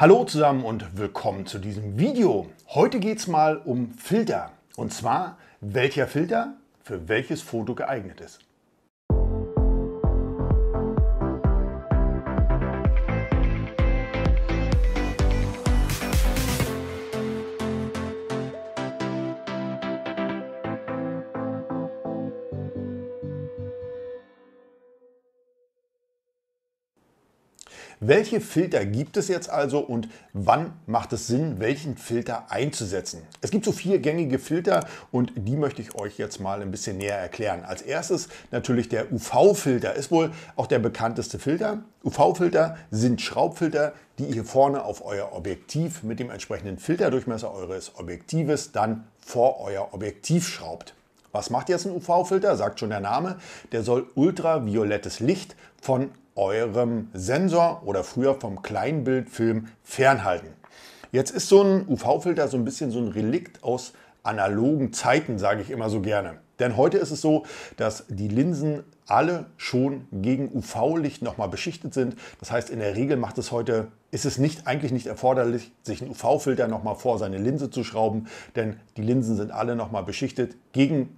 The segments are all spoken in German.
Hallo zusammen und willkommen zu diesem Video. Heute geht es mal um Filter. Und zwar, welcher Filter für welches Foto geeignet ist. Welche Filter gibt es jetzt also und wann macht es Sinn, welchen Filter einzusetzen? Es gibt so vier gängige Filter und die möchte ich euch jetzt mal ein bisschen näher erklären. Als erstes natürlich der UV-Filter ist wohl auch der bekannteste Filter. UV-Filter sind Schraubfilter, die ihr vorne auf euer Objektiv mit dem entsprechenden Filterdurchmesser eures Objektives dann vor euer Objektiv schraubt. Was macht jetzt ein UV-Filter? Sagt schon der Name. Der soll ultraviolettes Licht von eurem Sensor oder früher vom Kleinbildfilm fernhalten. Jetzt ist so ein UV-Filter so ein bisschen so ein Relikt aus analogen Zeiten, sage ich immer so gerne. Denn heute ist es so, dass die Linsen alle schon gegen UV-Licht nochmal beschichtet sind. Das heißt, in der Regel macht es heute, ist es nicht, eigentlich nicht erforderlich, sich einen UV-Filter nochmal vor seine Linse zu schrauben, denn die Linsen sind alle nochmal beschichtet gegen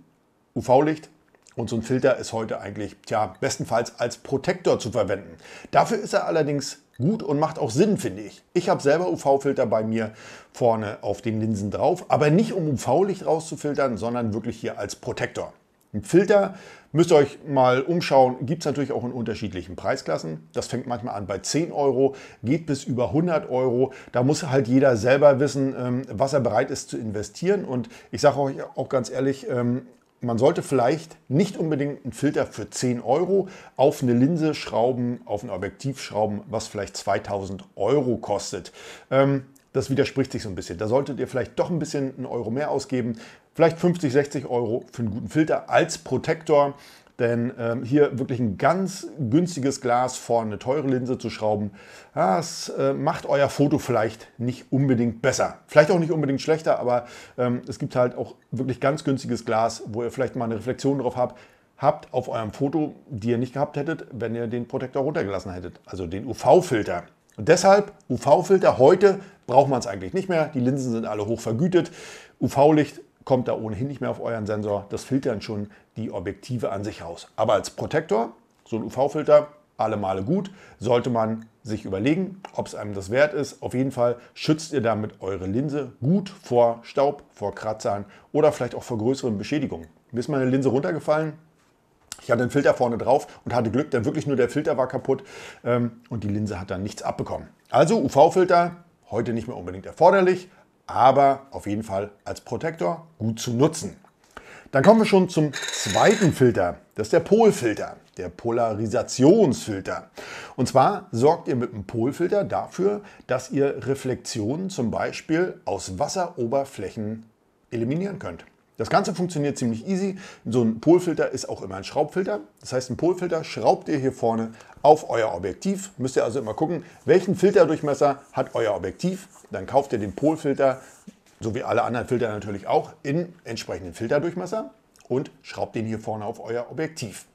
UV-Licht und so ein Filter ist heute eigentlich, tja, bestenfalls als Protektor zu verwenden. Dafür ist er allerdings gut und macht auch Sinn, finde ich. Ich habe selber UV-Filter bei mir vorne auf den Linsen drauf, aber nicht um UV-Licht rauszufiltern, sondern wirklich hier als Protektor. Ein Filter müsst ihr euch mal umschauen, gibt es natürlich auch in unterschiedlichen Preisklassen. Das fängt manchmal an bei 10 Euro, geht bis über 100 Euro. Da muss halt jeder selber wissen, ähm, was er bereit ist zu investieren. Und ich sage euch auch ganz ehrlich, ähm, man sollte vielleicht nicht unbedingt einen Filter für 10 Euro auf eine Linse schrauben, auf ein Objektiv schrauben, was vielleicht 2000 Euro kostet. Ähm, das widerspricht sich so ein bisschen. Da solltet ihr vielleicht doch ein bisschen einen Euro mehr ausgeben. Vielleicht 50, 60 Euro für einen guten Filter als Protektor. Denn ähm, hier wirklich ein ganz günstiges Glas vor eine teure Linse zu schrauben, das äh, macht euer Foto vielleicht nicht unbedingt besser. Vielleicht auch nicht unbedingt schlechter, aber ähm, es gibt halt auch wirklich ganz günstiges Glas, wo ihr vielleicht mal eine Reflexion drauf habt, habt auf eurem Foto, die ihr nicht gehabt hättet, wenn ihr den Protektor runtergelassen hättet. Also den UV-Filter. deshalb UV-Filter heute braucht man es eigentlich nicht mehr. Die Linsen sind alle hoch vergütet. UV-Licht kommt da ohnehin nicht mehr auf euren Sensor. Das filtern schon die Objektive an sich raus. Aber als Protektor, so ein UV-Filter, alle Male gut, sollte man sich überlegen, ob es einem das wert ist. Auf jeden Fall schützt ihr damit eure Linse gut vor Staub, vor Kratzern oder vielleicht auch vor größeren Beschädigungen. Mir ist meine Linse runtergefallen. Ich hatte einen Filter vorne drauf und hatte Glück, denn wirklich nur der Filter war kaputt ähm, und die Linse hat dann nichts abbekommen. Also UV-Filter heute nicht mehr unbedingt erforderlich, aber auf jeden Fall als Protektor gut zu nutzen. Dann kommen wir schon zum zweiten Filter. Das ist der Polfilter, der Polarisationsfilter. Und zwar sorgt ihr mit dem Polfilter dafür, dass ihr Reflexionen zum Beispiel aus Wasseroberflächen eliminieren könnt. Das Ganze funktioniert ziemlich easy. So ein Polfilter ist auch immer ein Schraubfilter. Das heißt, ein Polfilter schraubt ihr hier vorne auf euer Objektiv. Müsst ihr also immer gucken, welchen Filterdurchmesser hat euer Objektiv. Dann kauft ihr den Polfilter, so wie alle anderen Filter natürlich auch, in entsprechenden Filterdurchmesser und schraubt den hier vorne auf euer Objektiv.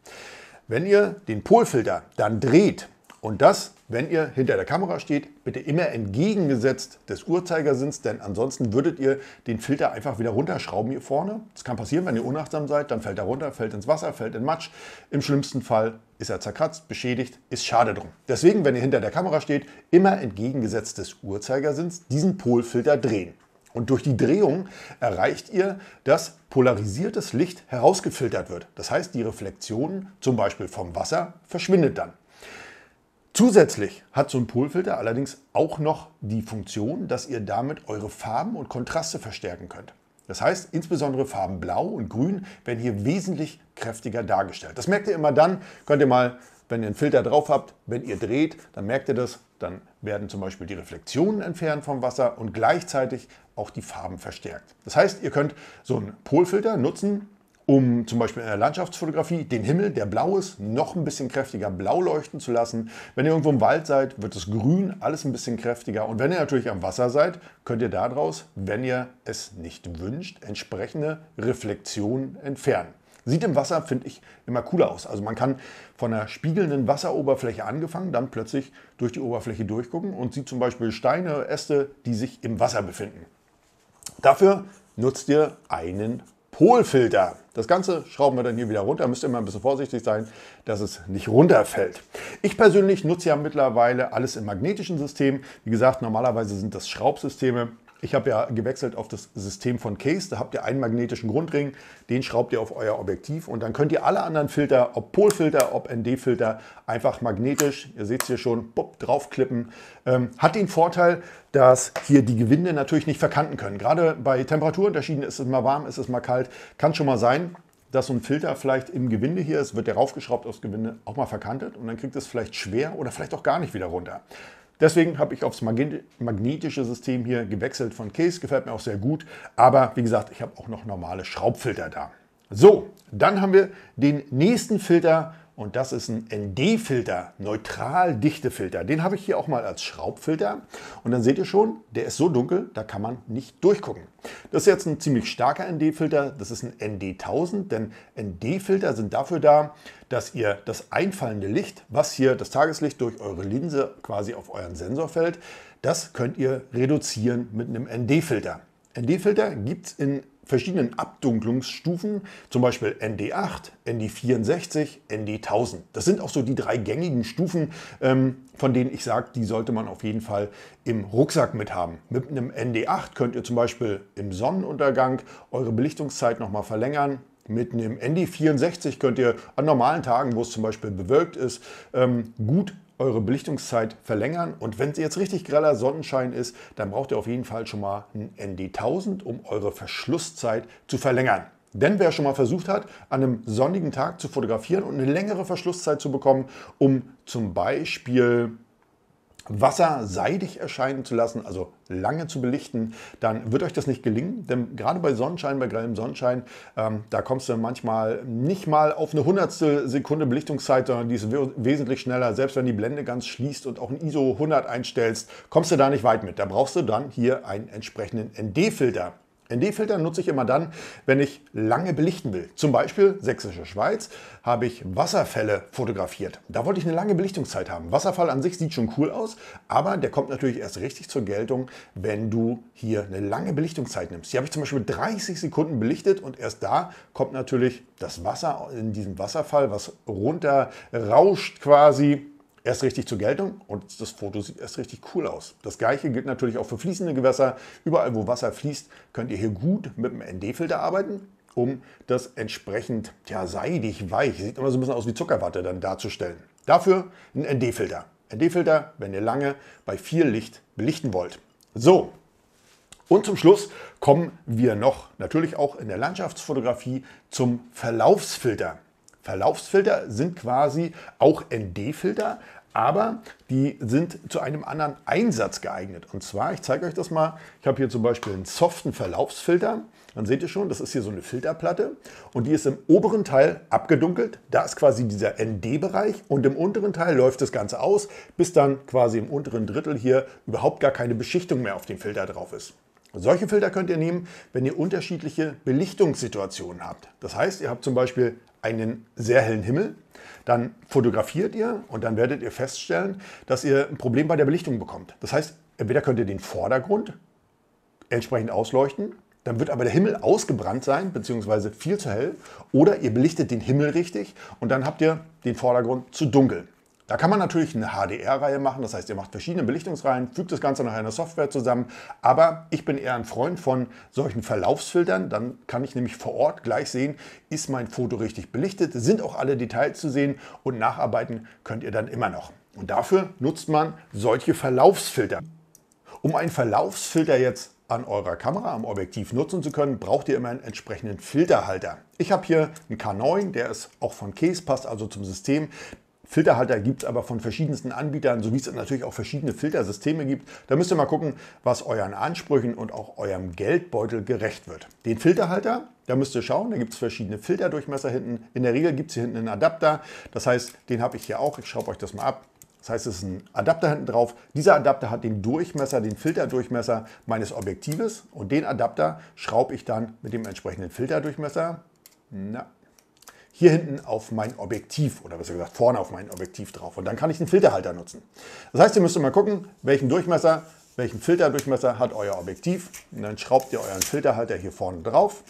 Wenn ihr den Polfilter dann dreht, und das, wenn ihr hinter der Kamera steht, bitte immer entgegengesetzt des Uhrzeigersinns, denn ansonsten würdet ihr den Filter einfach wieder runterschrauben hier vorne. Das kann passieren, wenn ihr unachtsam seid, dann fällt er runter, fällt ins Wasser, fällt in Matsch. Im schlimmsten Fall ist er zerkratzt, beschädigt, ist schade drum. Deswegen, wenn ihr hinter der Kamera steht, immer entgegengesetzt des Uhrzeigersinns diesen Polfilter drehen. Und durch die Drehung erreicht ihr, dass polarisiertes Licht herausgefiltert wird. Das heißt, die Reflexion zum Beispiel vom Wasser verschwindet dann. Zusätzlich hat so ein Poolfilter allerdings auch noch die Funktion, dass ihr damit eure Farben und Kontraste verstärken könnt. Das heißt, insbesondere Farben Blau und Grün werden hier wesentlich kräftiger dargestellt. Das merkt ihr immer dann, könnt ihr mal, wenn ihr einen Filter drauf habt, wenn ihr dreht, dann merkt ihr das, dann werden zum Beispiel die Reflexionen entfernt vom Wasser und gleichzeitig auch die Farben verstärkt. Das heißt, ihr könnt so einen Polfilter nutzen, um zum Beispiel in der Landschaftsfotografie den Himmel, der blau ist, noch ein bisschen kräftiger blau leuchten zu lassen. Wenn ihr irgendwo im Wald seid, wird es grün, alles ein bisschen kräftiger. Und wenn ihr natürlich am Wasser seid, könnt ihr daraus, wenn ihr es nicht wünscht, entsprechende Reflexionen entfernen. Sieht im Wasser, finde ich, immer cooler aus. Also man kann von einer spiegelnden Wasseroberfläche angefangen, dann plötzlich durch die Oberfläche durchgucken und sieht zum Beispiel Steine, Äste, die sich im Wasser befinden. Dafür nutzt ihr einen Polfilter. Das Ganze schrauben wir dann hier wieder runter. Müsst ihr immer ein bisschen vorsichtig sein, dass es nicht runterfällt. Ich persönlich nutze ja mittlerweile alles im magnetischen System. Wie gesagt, normalerweise sind das Schraubsysteme. Ich habe ja gewechselt auf das System von Case. Da habt ihr einen magnetischen Grundring, den schraubt ihr auf euer Objektiv und dann könnt ihr alle anderen Filter, ob Polfilter, ob ND-Filter, einfach magnetisch, ihr seht es hier schon, bupp, draufklippen. Ähm, hat den Vorteil, dass hier die Gewinde natürlich nicht verkanten können. Gerade bei Temperaturunterschieden ist es mal warm, ist es mal kalt, kann schon mal sein, dass so ein Filter vielleicht im Gewinde hier ist, wird der raufgeschraubt aufs Gewinde, auch mal verkantet und dann kriegt es vielleicht schwer oder vielleicht auch gar nicht wieder runter. Deswegen habe ich aufs magnetische System hier gewechselt von Case, gefällt mir auch sehr gut. Aber wie gesagt, ich habe auch noch normale Schraubfilter da. So, dann haben wir den nächsten Filter und das ist ein ND-Filter, neutral dichte Filter. Den habe ich hier auch mal als Schraubfilter. Und dann seht ihr schon, der ist so dunkel, da kann man nicht durchgucken. Das ist jetzt ein ziemlich starker ND-Filter. Das ist ein ND1000, denn ND-Filter sind dafür da, dass ihr das einfallende Licht, was hier das Tageslicht durch eure Linse quasi auf euren Sensor fällt, das könnt ihr reduzieren mit einem ND-Filter. ND-Filter gibt es in verschiedenen Abdunklungsstufen, zum Beispiel ND8, ND64, ND1000. Das sind auch so die drei gängigen Stufen, ähm, von denen ich sage, die sollte man auf jeden Fall im Rucksack mit haben. Mit einem ND8 könnt ihr zum Beispiel im Sonnenuntergang eure Belichtungszeit nochmal verlängern. Mit einem ND64 könnt ihr an normalen Tagen, wo es zum Beispiel bewölkt ist, ähm, gut eure Belichtungszeit verlängern. Und wenn es jetzt richtig greller Sonnenschein ist, dann braucht ihr auf jeden Fall schon mal ein ND1000, um eure Verschlusszeit zu verlängern. Denn wer schon mal versucht hat, an einem sonnigen Tag zu fotografieren und eine längere Verschlusszeit zu bekommen, um zum Beispiel Wasser seidig erscheinen zu lassen, also lange zu belichten, dann wird euch das nicht gelingen. Denn gerade bei Sonnenschein, bei grellem Sonnenschein, ähm, da kommst du manchmal nicht mal auf eine hundertstel Sekunde Belichtungszeit, sondern die ist wesentlich schneller. Selbst wenn die Blende ganz schließt und auch ein ISO 100 einstellst, kommst du da nicht weit mit. Da brauchst du dann hier einen entsprechenden ND-Filter. ND-Filter nutze ich immer dann, wenn ich lange belichten will. Zum Beispiel Sächsische Schweiz habe ich Wasserfälle fotografiert. Da wollte ich eine lange Belichtungszeit haben. Wasserfall an sich sieht schon cool aus, aber der kommt natürlich erst richtig zur Geltung, wenn du hier eine lange Belichtungszeit nimmst. Hier habe ich zum Beispiel 30 Sekunden belichtet und erst da kommt natürlich das Wasser in diesem Wasserfall, was runter rauscht quasi erst richtig zur Geltung und das Foto sieht erst richtig cool aus. Das gleiche gilt natürlich auch für fließende Gewässer. Überall, wo Wasser fließt, könnt ihr hier gut mit dem ND-Filter arbeiten um das entsprechend ja, seidig, weich, sieht immer so ein bisschen aus wie Zuckerwatte dann darzustellen. Dafür ein ND-Filter. ND-Filter, wenn ihr lange bei viel Licht belichten wollt. So, und zum Schluss kommen wir noch, natürlich auch in der Landschaftsfotografie, zum Verlaufsfilter. Verlaufsfilter sind quasi auch ND-Filter, aber die sind zu einem anderen Einsatz geeignet. Und zwar, ich zeige euch das mal, ich habe hier zum Beispiel einen soften Verlaufsfilter. Dann seht ihr schon, das ist hier so eine Filterplatte und die ist im oberen Teil abgedunkelt. Da ist quasi dieser ND-Bereich und im unteren Teil läuft das Ganze aus, bis dann quasi im unteren Drittel hier überhaupt gar keine Beschichtung mehr auf dem Filter drauf ist. Solche Filter könnt ihr nehmen, wenn ihr unterschiedliche Belichtungssituationen habt. Das heißt, ihr habt zum Beispiel einen sehr hellen Himmel, dann fotografiert ihr und dann werdet ihr feststellen, dass ihr ein Problem bei der Belichtung bekommt. Das heißt, entweder könnt ihr den Vordergrund entsprechend ausleuchten, dann wird aber der Himmel ausgebrannt sein, beziehungsweise viel zu hell, oder ihr belichtet den Himmel richtig und dann habt ihr den Vordergrund zu dunkel. Da kann man natürlich eine HDR-Reihe machen, das heißt, ihr macht verschiedene Belichtungsreihen, fügt das Ganze nach einer Software zusammen. Aber ich bin eher ein Freund von solchen Verlaufsfiltern. Dann kann ich nämlich vor Ort gleich sehen, ist mein Foto richtig belichtet, sind auch alle Details zu sehen und nacharbeiten könnt ihr dann immer noch. Und dafür nutzt man solche Verlaufsfilter. Um einen Verlaufsfilter jetzt an eurer Kamera, am Objektiv nutzen zu können, braucht ihr immer einen entsprechenden Filterhalter. Ich habe hier einen K9, der ist auch von Case, passt also zum System. Filterhalter gibt es aber von verschiedensten Anbietern, so wie es natürlich auch verschiedene Filtersysteme gibt. Da müsst ihr mal gucken, was euren Ansprüchen und auch eurem Geldbeutel gerecht wird. Den Filterhalter, da müsst ihr schauen, da gibt es verschiedene Filterdurchmesser hinten. In der Regel gibt es hier hinten einen Adapter, das heißt, den habe ich hier auch, ich schraube euch das mal ab. Das heißt, es ist ein Adapter hinten drauf. Dieser Adapter hat den Durchmesser, den Filterdurchmesser meines Objektives und den Adapter schraube ich dann mit dem entsprechenden Filterdurchmesser na, hier hinten auf mein Objektiv oder besser gesagt vorne auf mein Objektiv drauf. Und dann kann ich den Filterhalter nutzen. Das heißt, ihr müsst immer gucken, welchen Durchmesser, welchen Filterdurchmesser hat euer Objektiv. Und dann schraubt ihr euren Filterhalter hier vorne drauf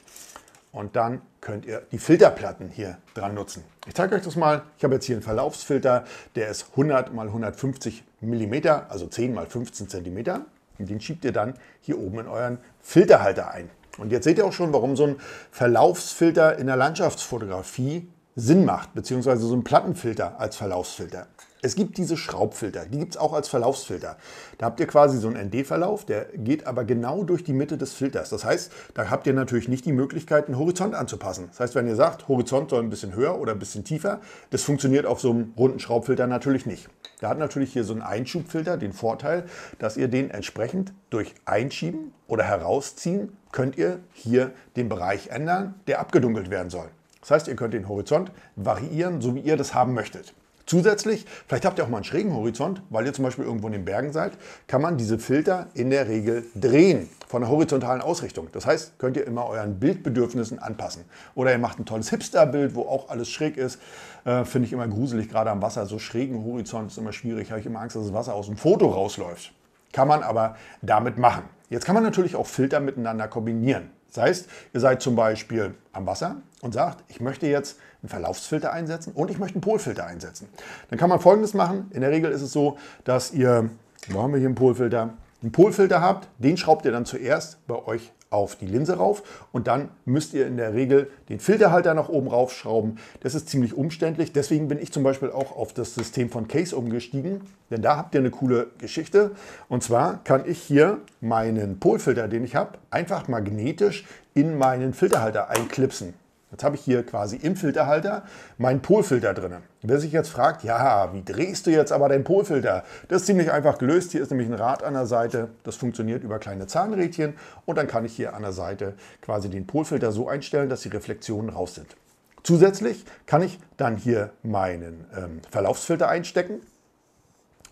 und dann könnt ihr die Filterplatten hier dran nutzen. Ich zeige euch das mal. Ich habe jetzt hier einen Verlaufsfilter, der ist 100 x 150 mm, also 10 x 15 cm. Und den schiebt ihr dann hier oben in euren Filterhalter ein. Und jetzt seht ihr auch schon, warum so ein Verlaufsfilter in der Landschaftsfotografie Sinn macht, beziehungsweise so ein Plattenfilter als Verlaufsfilter. Es gibt diese Schraubfilter, die gibt es auch als Verlaufsfilter. Da habt ihr quasi so einen ND-Verlauf, der geht aber genau durch die Mitte des Filters. Das heißt, da habt ihr natürlich nicht die Möglichkeit, einen Horizont anzupassen. Das heißt, wenn ihr sagt, Horizont soll ein bisschen höher oder ein bisschen tiefer, das funktioniert auf so einem runden Schraubfilter natürlich nicht. Da hat natürlich hier so ein Einschubfilter den Vorteil, dass ihr den entsprechend durch Einschieben oder Herausziehen könnt ihr hier den Bereich ändern, der abgedunkelt werden soll. Das heißt, ihr könnt den Horizont variieren, so wie ihr das haben möchtet. Zusätzlich, vielleicht habt ihr auch mal einen schrägen Horizont, weil ihr zum Beispiel irgendwo in den Bergen seid, kann man diese Filter in der Regel drehen von der horizontalen Ausrichtung. Das heißt, könnt ihr immer euren Bildbedürfnissen anpassen. Oder ihr macht ein tolles Hipster-Bild, wo auch alles schräg ist. Äh, Finde ich immer gruselig, gerade am Wasser. So schrägen Horizont ist immer schwierig. Habe ich immer Angst, dass das Wasser aus dem Foto rausläuft. Kann man aber damit machen. Jetzt kann man natürlich auch Filter miteinander kombinieren. Das heißt, ihr seid zum Beispiel am Wasser und sagt, ich möchte jetzt einen Verlaufsfilter einsetzen und ich möchte einen Polfilter einsetzen. Dann kann man folgendes machen. In der Regel ist es so, dass ihr, wo haben wir hier einen Polfilter? Einen Polfilter habt, den schraubt ihr dann zuerst bei euch auf die Linse rauf und dann müsst ihr in der Regel den Filterhalter nach oben raufschrauben. Das ist ziemlich umständlich, deswegen bin ich zum Beispiel auch auf das System von Case umgestiegen, denn da habt ihr eine coole Geschichte. Und zwar kann ich hier meinen Polfilter, den ich habe, einfach magnetisch in meinen Filterhalter einklipsen. Jetzt habe ich hier quasi im Filterhalter meinen Polfilter drin. Wer sich jetzt fragt, ja, wie drehst du jetzt aber deinen Polfilter? Das ist ziemlich einfach gelöst. Hier ist nämlich ein Rad an der Seite. Das funktioniert über kleine Zahnrädchen. Und dann kann ich hier an der Seite quasi den Polfilter so einstellen, dass die Reflexionen raus sind. Zusätzlich kann ich dann hier meinen ähm, Verlaufsfilter einstecken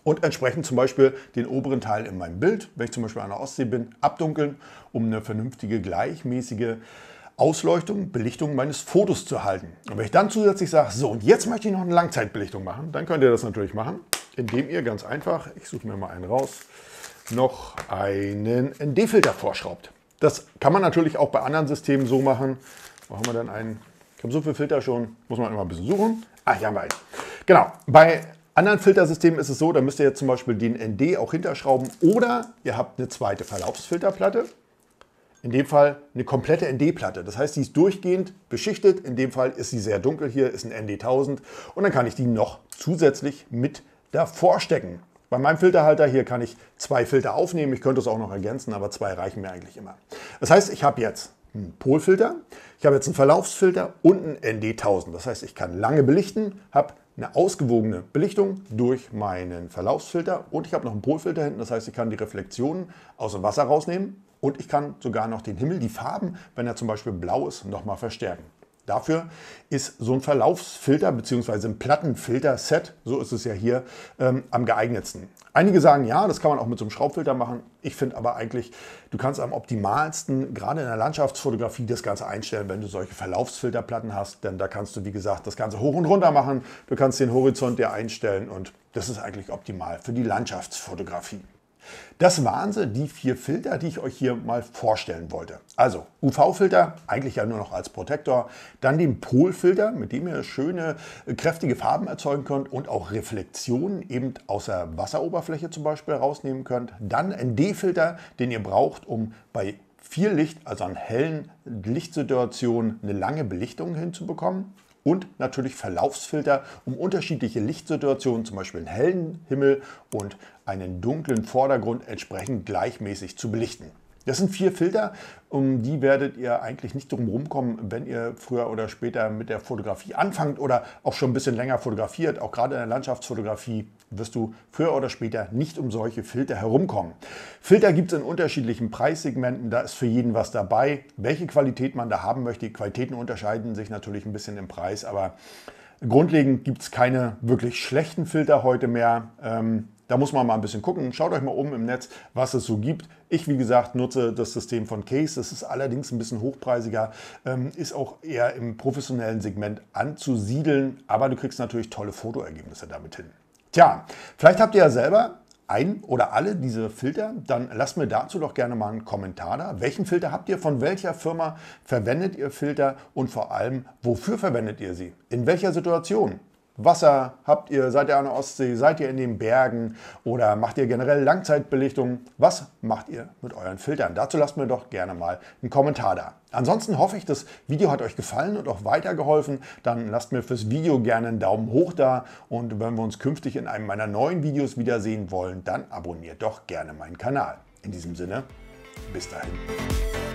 und entsprechend zum Beispiel den oberen Teil in meinem Bild, wenn ich zum Beispiel an der Ostsee bin, abdunkeln, um eine vernünftige, gleichmäßige Ausleuchtung, Belichtung meines Fotos zu halten. Und wenn ich dann zusätzlich sage, so und jetzt möchte ich noch eine Langzeitbelichtung machen, dann könnt ihr das natürlich machen, indem ihr ganz einfach, ich suche mir mal einen raus, noch einen ND-Filter vorschraubt. Das kann man natürlich auch bei anderen Systemen so machen. Wo haben wir denn einen? Ich habe so viele Filter schon, muss man immer ein bisschen suchen. Ach, hier haben wir einen. Genau, bei anderen Filtersystemen ist es so, da müsst ihr jetzt zum Beispiel den ND auch hinterschrauben oder ihr habt eine zweite Verlaufsfilterplatte in dem Fall eine komplette ND-Platte. Das heißt, die ist durchgehend beschichtet. In dem Fall ist sie sehr dunkel. Hier ist ein ND1000. Und dann kann ich die noch zusätzlich mit davor stecken. Bei meinem Filterhalter hier kann ich zwei Filter aufnehmen. Ich könnte es auch noch ergänzen, aber zwei reichen mir eigentlich immer. Das heißt, ich habe jetzt einen Polfilter, ich habe jetzt einen Verlaufsfilter und einen ND1000. Das heißt, ich kann lange belichten, habe eine ausgewogene Belichtung durch meinen Verlaufsfilter und ich habe noch einen Polfilter hinten. Das heißt, ich kann die Reflexionen aus dem Wasser rausnehmen und ich kann sogar noch den Himmel, die Farben, wenn er zum Beispiel blau ist, nochmal verstärken. Dafür ist so ein Verlaufsfilter bzw. ein Plattenfilter-Set, so ist es ja hier, ähm, am geeignetsten. Einige sagen, ja, das kann man auch mit so einem Schraubfilter machen. Ich finde aber eigentlich, du kannst am optimalsten, gerade in der Landschaftsfotografie, das Ganze einstellen, wenn du solche Verlaufsfilterplatten hast. Denn da kannst du, wie gesagt, das Ganze hoch und runter machen. Du kannst den Horizont dir einstellen und das ist eigentlich optimal für die Landschaftsfotografie. Das waren sie, die vier Filter, die ich euch hier mal vorstellen wollte. Also UV-Filter, eigentlich ja nur noch als Protektor, dann den Polfilter, mit dem ihr schöne, äh, kräftige Farben erzeugen könnt und auch Reflexionen eben aus der Wasseroberfläche zum Beispiel rausnehmen könnt. Dann einen D-Filter, den ihr braucht, um bei viel Licht, also an hellen Lichtsituationen, eine lange Belichtung hinzubekommen und natürlich Verlaufsfilter, um unterschiedliche Lichtsituationen, zum Beispiel einen hellen Himmel und einen dunklen Vordergrund entsprechend gleichmäßig zu belichten. Das sind vier Filter, um die werdet ihr eigentlich nicht drum rumkommen, wenn ihr früher oder später mit der Fotografie anfangt oder auch schon ein bisschen länger fotografiert. Auch gerade in der Landschaftsfotografie wirst du früher oder später nicht um solche Filter herumkommen. Filter gibt es in unterschiedlichen Preissegmenten, da ist für jeden was dabei. Welche Qualität man da haben möchte, die Qualitäten unterscheiden sich natürlich ein bisschen im Preis, aber grundlegend gibt es keine wirklich schlechten Filter heute mehr. Ähm, da muss man mal ein bisschen gucken. Schaut euch mal oben im Netz, was es so gibt. Ich, wie gesagt, nutze das System von Case. Das ist allerdings ein bisschen hochpreisiger, ähm, ist auch eher im professionellen Segment anzusiedeln, aber du kriegst natürlich tolle Fotoergebnisse damit hin. Tja, vielleicht habt ihr ja selber ein oder alle diese Filter, dann lasst mir dazu doch gerne mal einen Kommentar da. Welchen Filter habt ihr? Von welcher Firma verwendet ihr Filter? Und vor allem, wofür verwendet ihr sie? In welcher Situation? Wasser habt ihr, seid ihr an der Ostsee, seid ihr in den Bergen oder macht ihr generell Langzeitbelichtung? Was macht ihr mit euren Filtern? Dazu lasst mir doch gerne mal einen Kommentar da. Ansonsten hoffe ich, das Video hat euch gefallen und auch weitergeholfen. Dann lasst mir fürs Video gerne einen Daumen hoch da und wenn wir uns künftig in einem meiner neuen Videos wiedersehen wollen, dann abonniert doch gerne meinen Kanal. In diesem Sinne, bis dahin.